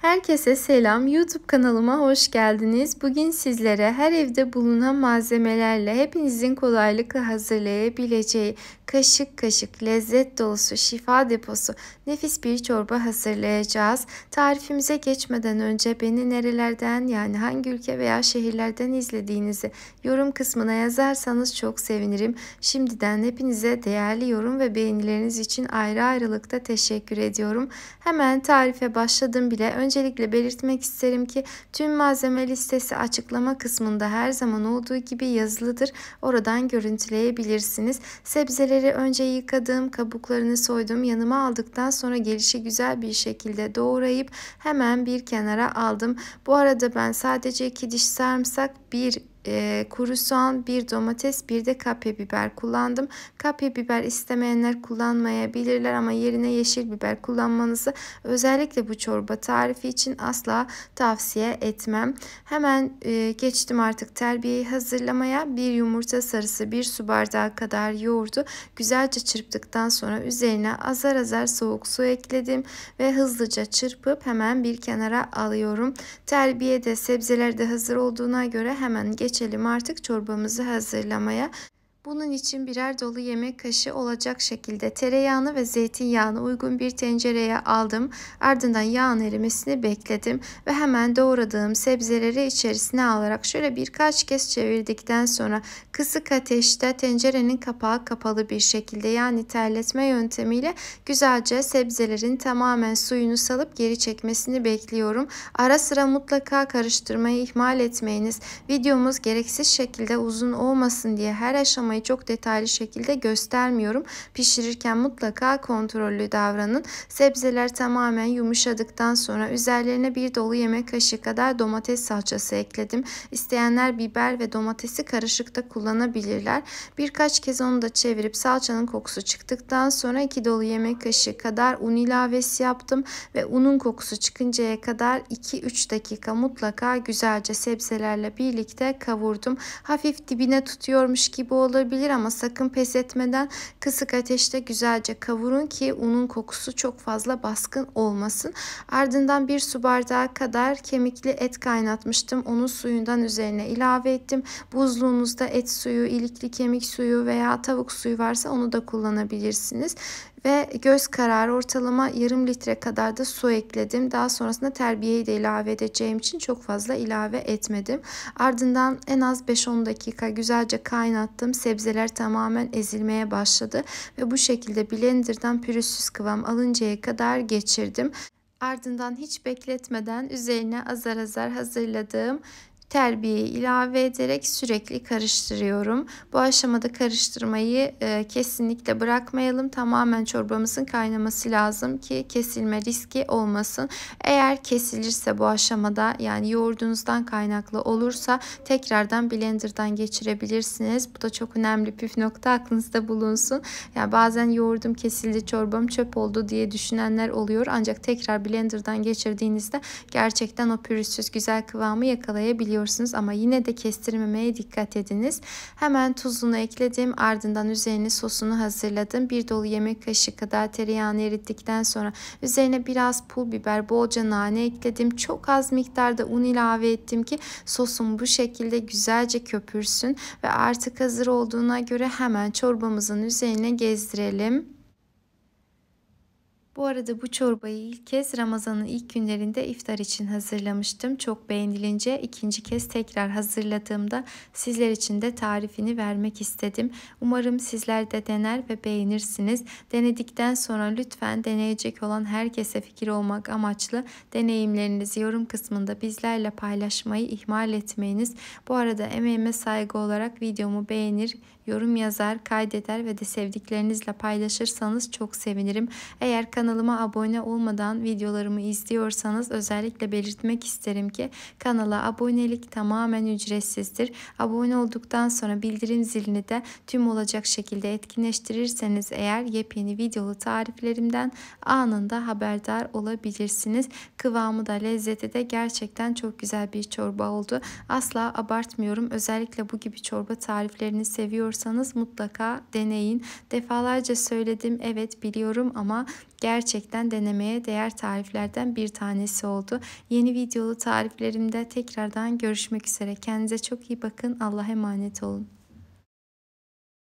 Herkese selam. YouTube kanalıma hoş geldiniz. Bugün sizlere her evde bulunan malzemelerle hepinizin kolaylıkla hazırlayabileceği kaşık kaşık lezzet dolusu şifa deposu nefis bir çorba hazırlayacağız. Tarifimize geçmeden önce beni nerelerden yani hangi ülke veya şehirlerden izlediğinizi yorum kısmına yazarsanız çok sevinirim. Şimdiden hepinize değerli yorum ve beğenileriniz için ayrı ayrılıkta teşekkür ediyorum. Hemen tarife başladım bile. Öncelikle belirtmek isterim ki tüm malzeme listesi açıklama kısmında her zaman olduğu gibi yazılıdır. Oradan görüntüleyebilirsiniz. Sebzeleri Biberleri önce yıkadım, kabuklarını soydum. Yanıma aldıktan sonra gelişi güzel bir şekilde doğrayıp hemen bir kenara aldım. Bu arada ben sadece iki diş sarımsak, bir e, kuru soğan, bir domates, bir de kapya biber kullandım. Kapya biber istemeyenler kullanmayabilirler ama yerine yeşil biber kullanmanızı özellikle bu çorba tarifi için asla tavsiye etmem. Hemen e, geçtim artık terbiyeyi hazırlamaya. Bir yumurta sarısı, bir su bardağı kadar yoğurdu güzelce çırptıktan sonra üzerine azar azar soğuk su ekledim ve hızlıca çırpıp hemen bir kenara alıyorum. Terbiye de sebzeler de hazır olduğuna göre hemen geç geçelim artık çorbamızı hazırlamaya. Bunun için birer dolu yemek kaşığı olacak şekilde tereyağını ve zeytinyağını uygun bir tencereye aldım. Ardından yağın erimesini bekledim ve hemen doğradığım sebzeleri içerisine alarak şöyle birkaç kez çevirdikten sonra kısık ateşte tencerenin kapağı kapalı bir şekilde yani terletme yöntemiyle güzelce sebzelerin tamamen suyunu salıp geri çekmesini bekliyorum. Ara sıra mutlaka karıştırmayı ihmal etmeyiniz. Videomuz gereksiz şekilde uzun olmasın diye her aşamayı pişirmeyi çok detaylı şekilde göstermiyorum. Pişirirken mutlaka kontrollü davranın. Sebzeler tamamen yumuşadıktan sonra üzerlerine bir dolu yemek kaşığı kadar domates salçası ekledim. İsteyenler biber ve domatesi karışıkta kullanabilirler. Birkaç kez onu da çevirip salçanın kokusu çıktıktan sonra 2 dolu yemek kaşığı kadar un ilavesi yaptım ve unun kokusu çıkıncaya kadar 2-3 dakika mutlaka güzelce sebzelerle birlikte kavurdum. Hafif dibine tutuyormuş gibi olur bozulabilir ama sakın pes etmeden kısık ateşte güzelce kavurun ki unun kokusu çok fazla baskın olmasın. Ardından bir su bardağı kadar kemikli et kaynatmıştım. onu suyundan üzerine ilave ettim. Buzluğunuzda et suyu, ilikli kemik suyu veya tavuk suyu varsa onu da kullanabilirsiniz ve göz kararı ortalama yarım litre kadar da su ekledim. Daha sonrasında terbiyeyi de ilave edeceğim için çok fazla ilave etmedim. Ardından en az 5-10 dakika güzelce kaynattım. Sebzeler tamamen ezilmeye başladı ve bu şekilde blenderdan pürüzsüz kıvam alıncaya kadar geçirdim. Ardından hiç bekletmeden üzerine azar azar hazırladığım Terbiye ilave ederek sürekli karıştırıyorum. Bu aşamada karıştırmayı e, kesinlikle bırakmayalım. Tamamen çorbamızın kaynaması lazım ki kesilme riski olmasın. Eğer kesilirse bu aşamada yani yoğurdunuzdan kaynaklı olursa tekrardan blenderdan geçirebilirsiniz. Bu da çok önemli püf nokta aklınızda bulunsun. Yani bazen yoğurdum kesildi, çorbam çöp oldu diye düşünenler oluyor. Ancak tekrar blenderdan geçirdiğinizde gerçekten o pürüzsüz güzel kıvamı yakalayabiliyorsunuz alabiliyorsunuz ama yine de kestirmemeye dikkat ediniz. Hemen tuzunu ekledim ardından üzerine sosunu hazırladım. Bir dolu yemek kaşığı kadar tereyağını erittikten sonra üzerine biraz pul biber bolca nane ekledim. Çok az miktarda un ilave ettim ki sosum bu şekilde güzelce köpürsün ve artık hazır olduğuna göre hemen çorbamızın üzerine gezdirelim. Bu arada bu çorbayı ilk kez Ramazan'ın ilk günlerinde iftar için hazırlamıştım. Çok beğenilince ikinci kez tekrar hazırladığımda sizler için de tarifini vermek istedim. Umarım sizler de dener ve beğenirsiniz. Denedikten sonra lütfen deneyecek olan herkese fikir olmak amaçlı deneyimlerinizi yorum kısmında bizlerle paylaşmayı ihmal etmeyiniz. Bu arada emeğime saygı olarak videomu beğenir, yorum yazar, kaydeder ve de sevdiklerinizle paylaşırsanız çok sevinirim. Eğer Kanalıma abone olmadan videolarımı izliyorsanız özellikle belirtmek isterim ki kanala abonelik tamamen ücretsizdir. Abone olduktan sonra bildirim zilini de tüm olacak şekilde etkinleştirirseniz eğer yepyeni videolu tariflerimden anında haberdar olabilirsiniz. Kıvamı da lezzeti de gerçekten çok güzel bir çorba oldu. Asla abartmıyorum. Özellikle bu gibi çorba tariflerini seviyorsanız mutlaka deneyin. Defalarca söyledim evet biliyorum ama gerçekten gerçekten denemeye değer tariflerden bir tanesi oldu. Yeni videolu tariflerimde tekrardan görüşmek üzere. Kendinize çok iyi bakın. Allah'a emanet olun.